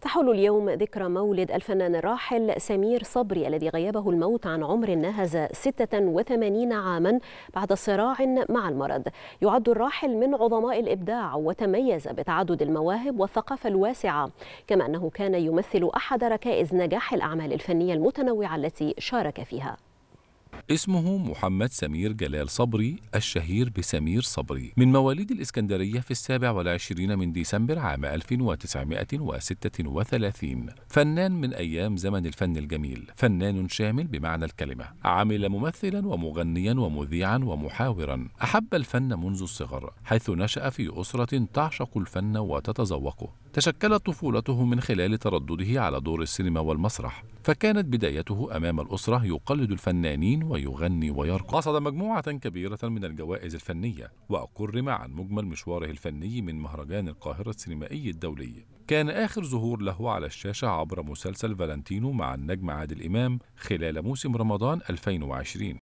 تحل اليوم ذكرى مولد الفنان الراحل سمير صبري الذي غيبه الموت عن عمر نهز 86 عاما بعد صراع مع المرض يعد الراحل من عظماء الإبداع وتميز بتعدد المواهب والثقافة الواسعة كما أنه كان يمثل أحد ركائز نجاح الأعمال الفنية المتنوعة التي شارك فيها اسمه محمد سمير جلال صبري الشهير بسمير صبري من مواليد الإسكندرية في السابع والعشرين من ديسمبر عام 1936 فنان من أيام زمن الفن الجميل فنان شامل بمعنى الكلمة عمل ممثلا ومغنيا ومذيعا ومحاورا أحب الفن منذ الصغر حيث نشأ في أسرة تعشق الفن وتتذوقه تشكلت طفولته من خلال تردده على دور السينما والمسرح فكانت بدايته أمام الأسرة يقلد الفنانين ويغني ويرقص قصد مجموعة كبيرة من الجوائز الفنية وأكرم عن مجمل مشواره الفني من مهرجان القاهرة السينمائي الدولي كان آخر ظهور له على الشاشة عبر مسلسل فالنتينو مع النجم عادل إمام خلال موسم رمضان 2020